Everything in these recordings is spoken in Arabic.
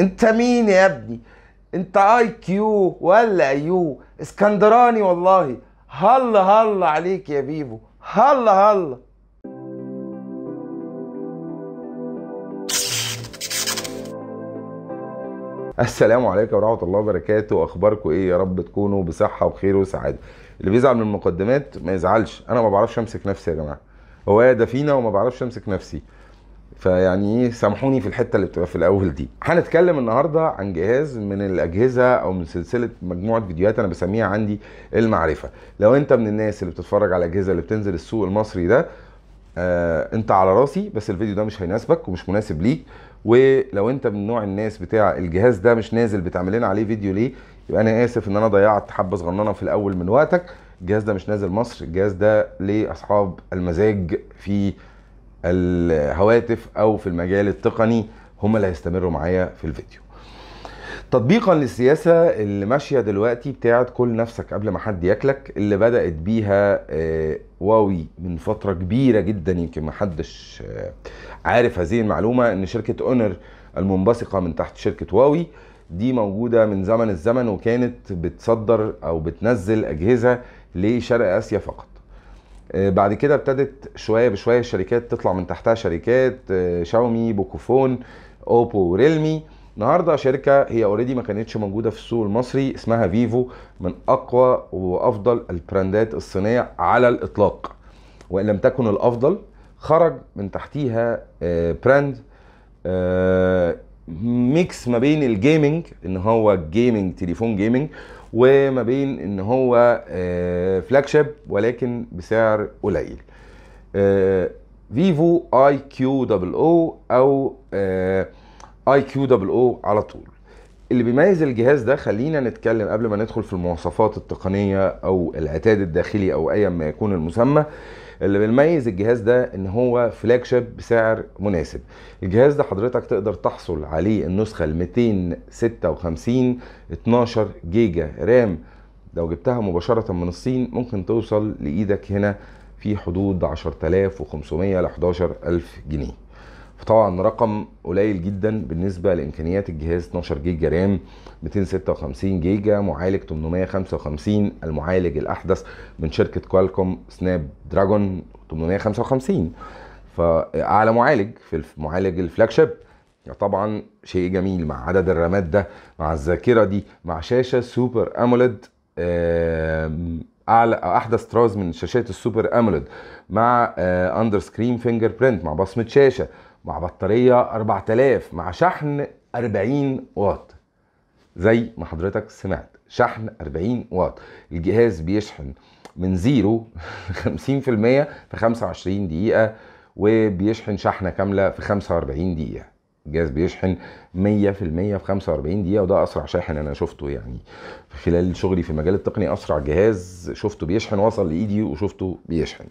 انت مين يا ابني انت اي كيو ولا يو اسكندراني والله هلا هلا عليك يا بيبو هلا هلا السلام عليكم ورحمه الله وبركاته اخباركم ايه يا رب تكونوا بصحه وخير وسعاده اللي بيزعل من المقدمات ما يزعلش انا ما بعرفش امسك نفسي يا جماعه هو ده فينا وما بعرفش امسك نفسي فيعني إيه، سامحوني في الحته اللي بتبقى في الاول دي هنتكلم النهارده عن جهاز من الاجهزه او من سلسله مجموعه فيديوهات انا بسميها عندي المعرفه لو انت من الناس اللي بتتفرج على الاجهزه اللي بتنزل السوق المصري ده آه انت على راسي بس الفيديو ده مش هيناسبك ومش مناسب ليك ولو انت من نوع الناس بتاع الجهاز ده مش نازل بتعمل لنا عليه فيديو ليه يبقى انا اسف ان انا ضيعت حبه صغننه في الاول من وقتك الجهاز ده مش نازل مصر الجهاز ده لاصحاب المزاج في الهواتف او في المجال التقني هم اللي هيستمروا معايا في الفيديو تطبيقا للسياسه اللي ماشيه دلوقتي بتاعه كل نفسك قبل ما حد ياكلك اللي بدات بيها آه، واوي من فتره كبيره جدا يمكن ما حدش آه، عارف هذه المعلومه ان شركه اونر المنبثقه من تحت شركه واوي دي موجوده من زمن الزمن وكانت بتصدر او بتنزل اجهزه لشرق اسيا فقط آه، بعد كده ابتدت شويه بشويه الشركات تطلع من تحتها شركات آه، شاومي بوكوفون اوبو وريلمي النهارده شركه هي اوريدي ما كانتش موجوده في السوق المصري اسمها فيفو من اقوى وافضل البراندات الصينيه على الاطلاق وان لم تكن الافضل خرج من تحتيها آه، براند ميكس ما بين الجيمنج ان هو جيمنج تليفون جيمنج وما بين ان هو فلاج آه، شيب ولكن بسعر قليل فيفو اي كيو دبل او او اي كيو دبل او على طول اللي بيميز الجهاز ده خلينا نتكلم قبل ما ندخل في المواصفات التقنيه او العتاد الداخلي او ايا ما يكون المسمى اللي بيميز الجهاز ده ان هو فلاج شيب بسعر مناسب الجهاز ده حضرتك تقدر تحصل عليه النسخه ال 256 12 جيجا رام لو جبتها مباشره من الصين ممكن توصل لايدك هنا في حدود 10500 ل 11000 جنيه فطبعا رقم قليل جدا بالنسبه لامكانيات الجهاز 12 جيجا رام 256 جيجا معالج 855 المعالج الاحدث من شركه كوالكوم سناب دراجون 855 فاعلى معالج في معالج الفلاج شيب طبعا شيء جميل مع عدد الرامات ده مع الذاكره دي مع شاشه سوبر اموليد اعلى احدث طراز من شاشات السوبر اموليد مع اندر سكرين فينجر برنت مع بصمه شاشه مع بطارية 4000 مع شحن 40 واط زي ما حضرتك سمعت شحن 40 واط الجهاز بيشحن من 0 50% في 25 دقيقة وبيشحن شحنة كاملة في 45 دقيقة جهاز بيشحن 100% في 45 دقيقه وده اسرع شاحن انا شفته يعني خلال شغلي في المجال التقني اسرع جهاز شفته بيشحن وصل لايدي وشفته بيشحن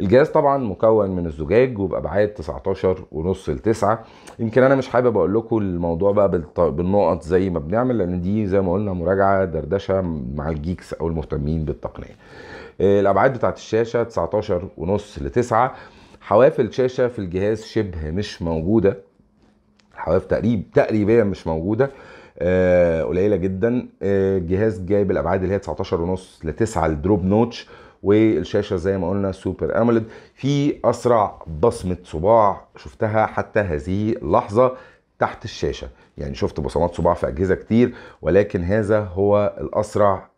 الجهاز طبعا مكون من الزجاج وبابعاد 19 ونص ل 9 يمكن انا مش حابب اقول لكم الموضوع بقى بالنقط زي ما بنعمل لان دي زي ما قلنا مراجعه دردشه مع الجيكس او المهتمين بالتقنيه آه، الابعاد بتاعت الشاشه 19 ونص ل 9 حوافل شاشه في الجهاز شبه مش موجوده حواف تقريب تقريبيا مش موجوده آه، قليله جدا الجهاز آه، جايب الابعاد اللي هي 19.5 ل 9 الدروب نوتش والشاشه زي ما قلنا سوبر اموليد في اسرع بصمه صباع شفتها حتى هذه اللحظه تحت الشاشه يعني شفت بصمات صباع في اجهزه كتير ولكن هذا هو الاسرع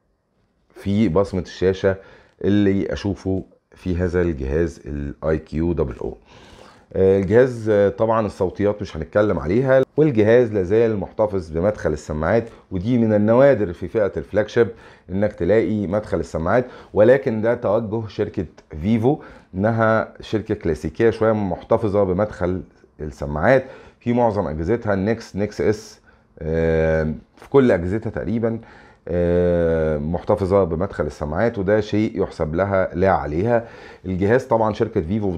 في بصمه الشاشه اللي اشوفه في هذا الجهاز الاي كيو دبل او الجهاز طبعا الصوتيات مش هنتكلم عليها والجهاز لازال محتفظ بمدخل السماعات ودي من النوادر في فئه الفلاجشيب انك تلاقي مدخل السماعات ولكن ده توجه شركه فيفو انها شركه كلاسيكيه شويه محتفظه بمدخل السماعات في معظم اجهزتها النكس نكس اس آه، في كل اجهزتها تقريبا آه، محتفظه بمدخل السماعات وده شيء يحسب لها لا عليها الجهاز طبعا شركه فيفو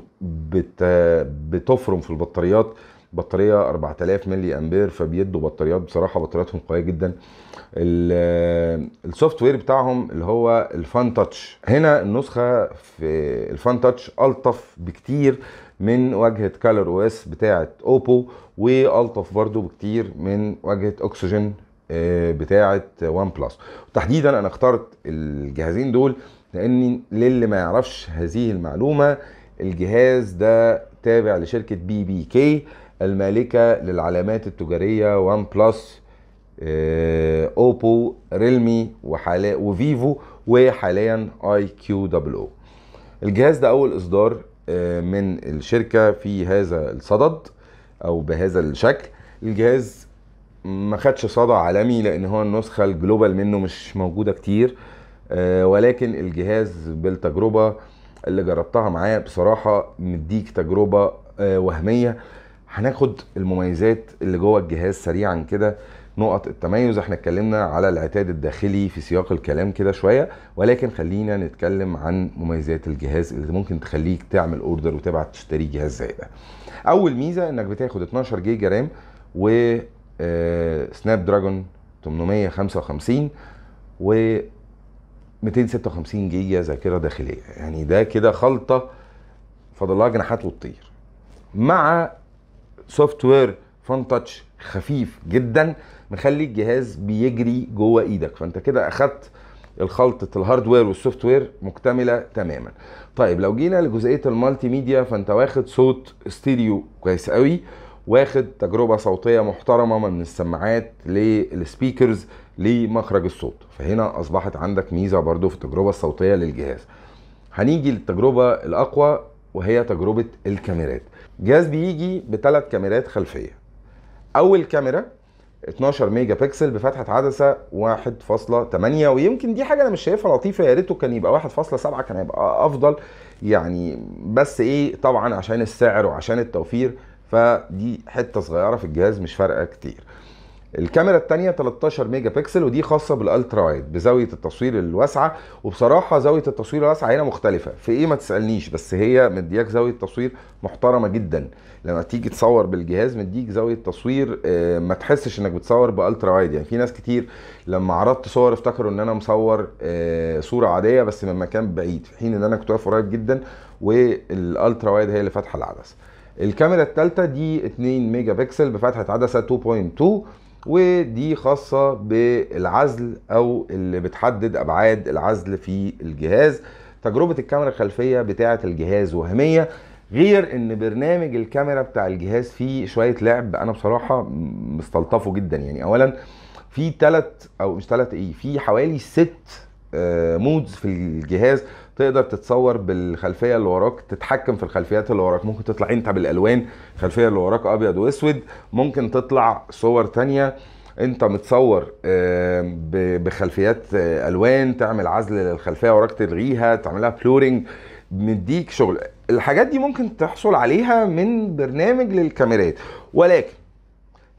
بتفرم في البطاريات بطاريه 4000 ملي امبير فبيدوا بطاريات بصراحه بطارياتهم قويه جدا السوفت وير بتاعهم اللي هو الفان تاتش هنا النسخه في الفان تاتش الطف بكتير من واجهه كالر او اس بتاعه اوبو والطف برضو بكتير من واجهه اكسجين بتاعه وان بلس تحديدا انا اخترت الجهازين دول لان للي ما يعرفش هذه المعلومه الجهاز ده تابع لشركه بي بي كي المالكه للعلامات التجاريه وان بلس اوبو ريلمي وحاليا وفيفو وحاليا اي كيو دبل او الجهاز ده اول اصدار آه، من الشركه في هذا الصدد او بهذا الشكل الجهاز ما خدش صدى عالمي لان هو النسخه الجلوبال منه مش موجوده كتير آه، ولكن الجهاز بالتجربه اللي جربتها معاه بصراحه مديك تجربه آه، وهميه هناخد المميزات اللي جوه الجهاز سريعا كده نقط التميز احنا اتكلمنا على العتاد الداخلي في سياق الكلام كده شويه ولكن خلينا نتكلم عن مميزات الجهاز اللي ممكن تخليك تعمل اوردر وتبعت تشتري جهاز زي ده اول ميزه انك بتاخد 12 جيجا رام و سناب دراجون 855 و 256 جيجا ذاكره داخليه يعني ده كده خلطه فضل لها جناحات وتطير مع سوفت وير فان تاتش خفيف جدا مخلي الجهاز بيجري جوه ايدك فانت كده اخدت الخلطه الهاردوير والسوفت وير مكتمله تماما طيب لو جينا لجزئيه المالتي ميديا فانت واخد صوت ستيريو كويس قوي واخد تجربه صوتيه محترمه من السماعات للسبيكرز لمخرج الصوت فهنا اصبحت عندك ميزه برضو في التجربه الصوتيه للجهاز هنيجي للتجربه الاقوى وهي تجربه الكاميرات الجهاز بيجي بثلاث كاميرات خلفيه اول كاميرا 12 ميجا بكسل بفتحه عدسه 1.8 ويمكن دي حاجه انا مش شايفها لطيفه يا ريته كان يبقى 1.7 كان هيبقى افضل يعني بس ايه طبعا عشان السعر وعشان التوفير فدي حته صغيره في الجهاز مش فارقه كتير الكاميرا الثانيه 13 ميجا بكسل ودي خاصه بالالترا وايد بزاويه التصوير الواسعه وبصراحه زاويه التصوير الواسعه هنا مختلفه في ايه ما تسالنيش بس هي مدياك زاويه تصوير محترمه جدا لما تيجي تصور بالجهاز مديك زاويه تصوير آه، ما تحسش انك بتصور بالترا وايد يعني في ناس كتير لما عرضت صور افتكروا ان انا مصور آه، صوره عاديه بس من مكان بعيد في حين ان انا كنت واقف قريب جدا والالترا وايد هي اللي فاتحه العدسه الكاميرا الثالثه دي 2 ميجا بكسل بفتحه عدسه 2.2 ودي خاصه بالعزل او اللي بتحدد ابعاد العزل في الجهاز تجربه الكاميرا الخلفيه بتاعه الجهاز وهميه غير ان برنامج الكاميرا بتاع الجهاز فيه شويه لعب انا بصراحه مستلطفه جدا يعني اولا في ثلاث او مش ثلاث ايه في حوالي ست مودز آه، في الجهاز تقدر تتصور بالخلفيه اللي وراك تتحكم في الخلفيات اللي وراك ممكن تطلع انت بالالوان الخلفيه اللي وراك ابيض واسود ممكن تطلع صور تانية انت متصور بخلفيات آه، الوان تعمل عزل للخلفيه وراك تلغيها تعملها بلورنج مديك شغل الحاجات دي ممكن تحصل عليها من برنامج للكاميرات ولكن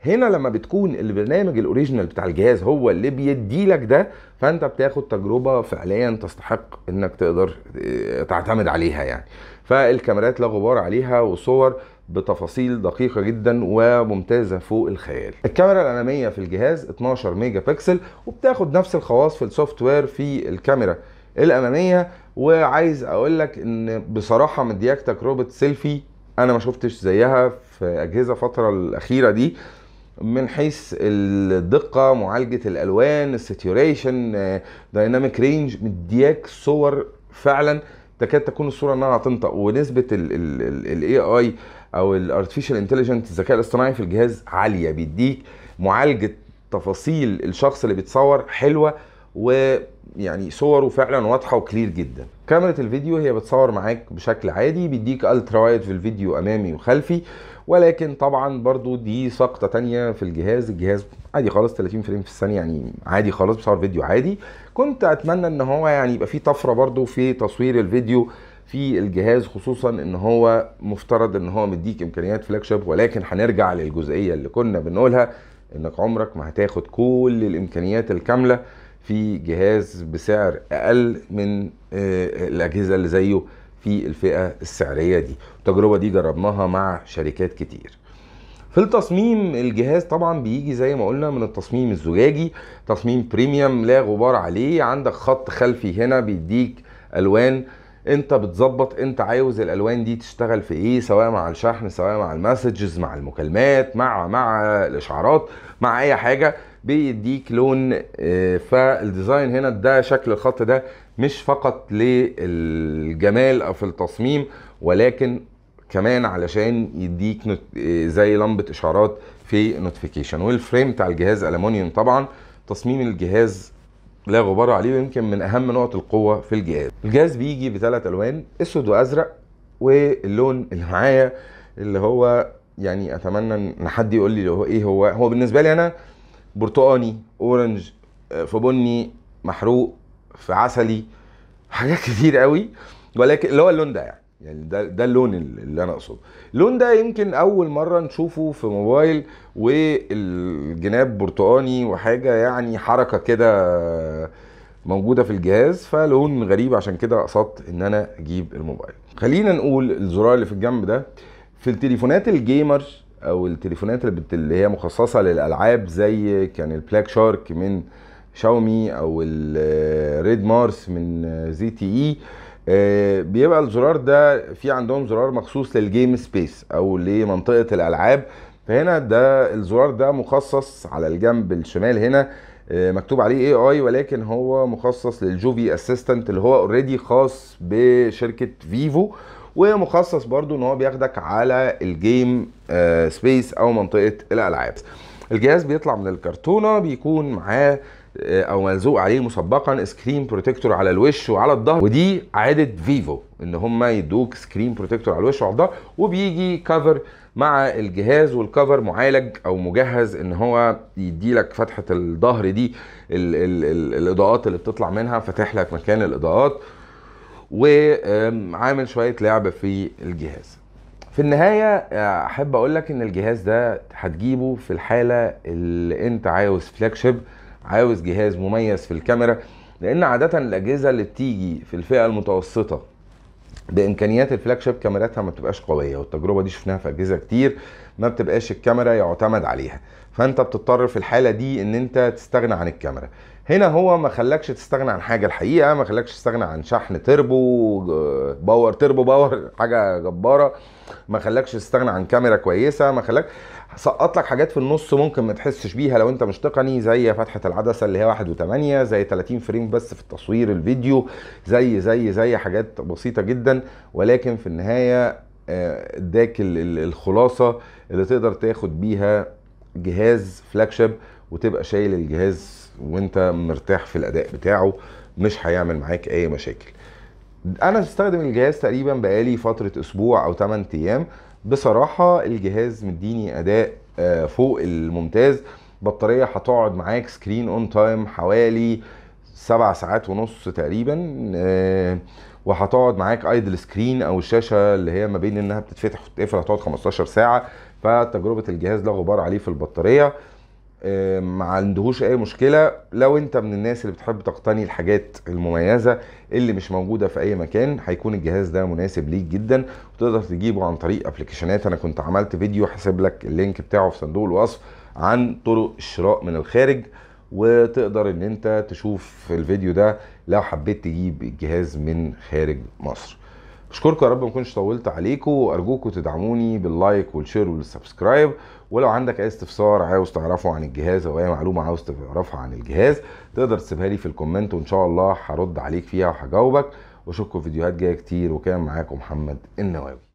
هنا لما بتكون البرنامج الاوريجينال بتاع الجهاز هو اللي بيدي لك ده فانت بتاخد تجربه فعليا تستحق انك تقدر آه، تعتمد عليها يعني فالكاميرات لا غبار عليها وصور بتفاصيل دقيقه جدا وممتازه فوق الخيال الكاميرا الاماميه في الجهاز 12 ميجا بكسل وبتاخد نفس الخواص في السوفت وير في الكاميرا الاماميه وعايز اقول لك ان بصراحه مدياك تجربه سيلفي انا ما شفتش زيها في اجهزه الفتره الاخيره دي من حيث الدقه معالجه الالوان الساتوريشن دايناميك رينج مدياك صور فعلا تكاد تكون الصوره انها هتنطق ونسبه الاي اي او الارتفيشال انتليجنت الذكاء الاصطناعي في الجهاز عاليه بيديك معالجه تفاصيل الشخص اللي بيتصور حلوه ويعني صوره فعلا واضحه وكلير جدا كاميرا الفيديو هي بتصور معاك بشكل عادي بيديك الترا وايد في الفيديو امامي وخلفي ولكن طبعا برضو دي سقطة تانية في الجهاز الجهاز عادي خالص 30 فريم في الثانية يعني عادي خالص بصور فيديو عادي كنت اتمنى ان هو يعني يبقى فيه طفرة برضو في تصوير الفيديو في الجهاز خصوصا ان هو مفترض ان هو مديك امكانيات فلاج ولكن هنرجع للجزئية اللي كنا بنقولها انك عمرك ما هتاخد كل الامكانيات الكاملة في جهاز بسعر اقل من آه، الاجهزه اللي زيه في الفئه السعريه دي التجربه دي جربناها مع شركات كتير في التصميم الجهاز طبعا بيجي زي ما قلنا من التصميم الزجاجي تصميم بريميوم لا غبار عليه عندك خط خلفي هنا بيديك الوان انت بتظبط انت عاوز الالوان دي تشتغل في ايه سواء مع الشحن سواء مع المسجز مع المكالمات مع مع الاشعارات مع اي حاجه بيديك لون آه، فالديزاين هنا ده شكل الخط ده مش فقط للجمال او في التصميم ولكن كمان علشان يديك آه، زي لمبه اشعارات في نوتيفيكيشن والفريم بتاع الجهاز المونيوم طبعا تصميم الجهاز لا غبار عليه ويمكن من اهم نقط القوه في الجهاز الجهاز بيجي بثلاث الوان اسود وازرق واللون اللي معايا اللي هو يعني اتمنى ان حد يقول لي هو ايه هو هو بالنسبه لي انا برتقاني اورنج آه، في بني محروق في عسلي حاجات كتير قوي ولكن اللي هو اللون ده يعني يعني ده ده اللون اللي انا اقصده اللون ده يمكن اول مره نشوفه في موبايل والجناب برتقاني وحاجه يعني حركه كده موجوده في الجهاز فلون غريب عشان كده قصدت ان انا اجيب الموبايل خلينا نقول الزرار اللي في الجنب ده في التليفونات الجيمر او التليفونات اللي هي مخصصه للالعاب زي كان البلاك شارك من شاومي او الريد مارس من زي تي اي آه، بيبقى الزرار ده في عندهم زرار مخصوص للجيم سبيس او لمنطقه الالعاب فهنا ده الزرار ده مخصص على الجنب الشمال هنا آه، مكتوب عليه اي اي ولكن هو مخصص للجوفي اسيستنت اللي هو اوريدي خاص بشركه فيفو ومخصص برضو ان هو بياخدك على الجيم سبيس آه، او منطقه الالعاب الجهاز بيطلع من الكرتونه بيكون معاه آه، او ملزوق عليه مسبقا سكرين بروتكتور على الوش وعلى الظهر ودي عاده فيفو ان هم يدوك سكرين بروتكتور على الوش وعلى الظهر وبيجي كفر مع الجهاز والكفر معالج او مجهز ان هو يدي لك فتحه الظهر دي الـ الـ الـ الاضاءات اللي بتطلع منها فاتح لك مكان الاضاءات وعامل شويه لعب في الجهاز في النهاية آه، أحب أقول لك إن الجهاز ده هتجيبه في الحالة اللي أنت عاوز فلاج شيب عاوز جهاز مميز في الكاميرا لان عاده الاجهزه اللي بتيجي في الفئه المتوسطه بامكانيات الفلاج شيب كاميراتها ما بتبقاش قويه والتجربه دي شفناها في اجهزه كتير ما بتبقاش الكاميرا يعتمد عليها فانت بتضطر في الحاله دي ان انت تستغنى عن الكاميرا هنا هو ما خلاكش تستغنى عن حاجه الحقيقه ما خلاكش تستغنى عن شحن تربو باور تربو باور حاجه جباره ما خلاكش تستغنى عن كاميرا كويسه ما خلاك سقط لك حاجات في النص ممكن ما تحسش بيها لو انت مش تقني زي فتحه العدسه اللي هي 1 و8 زي 30 فريم بس في التصوير الفيديو زي زي زي حاجات بسيطه جدا ولكن في النهايه آه، اداك الخلاصه اللي تقدر تاخد بيها جهاز فلاج وتبقى شايل الجهاز وانت مرتاح في الاداء بتاعه مش هيعمل معاك اي مشاكل انا بستخدم الجهاز تقريبا بقالي فتره اسبوع او 8 ايام بصراحه الجهاز مديني اداء آه، فوق الممتاز بطاريه هتقعد معاك سكرين اون تايم حوالي سبع ساعات ونص تقريبا آه، وهتقعد معاك ايدل سكرين او الشاشه اللي هي ما بين انها بتتفتح وتقفل هتقعد 15 ساعه فتجربه الجهاز لا غبار عليه في البطاريه آه، ما عندهوش اي مشكله لو انت من الناس اللي بتحب تقتني الحاجات المميزه اللي مش موجوده في اي مكان هيكون الجهاز ده مناسب ليك جدا وتقدر تجيبه عن طريق ابلكيشنات انا كنت عملت فيديو هسيب لك اللينك بتاعه في صندوق الوصف عن طرق الشراء من الخارج وتقدر ان انت تشوف الفيديو ده لو حبيت تجيب الجهاز من خارج مصر اشكركم يا رب ما اكونش طولت عليكم وارجوكم تدعموني باللايك والشير والسبسكرايب ولو عندك اي استفسار عاوز تعرفه عن الجهاز او اي معلومه عاوز تعرفها عن الجهاز تقدر تسيبها لي في الكومنت وان شاء الله هرد عليك فيها وهجاوبك واشوفكم فيديوهات جايه كتير وكان معاكم محمد النواوي